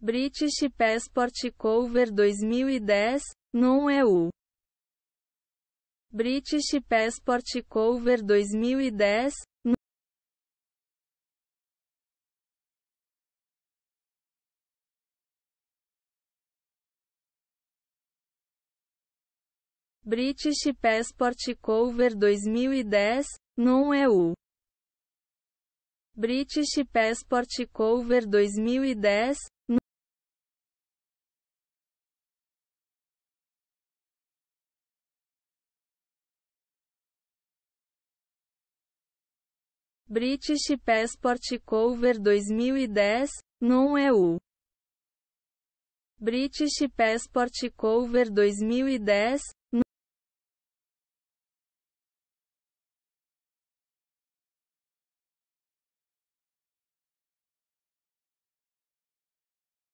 British Passport Cover 2010, não é o British Passport Cover 2010, British Passport Cover 2010, não é o British Passport Cover 2010, British Passport Cover 2010, não é o British Passport Cover 2010,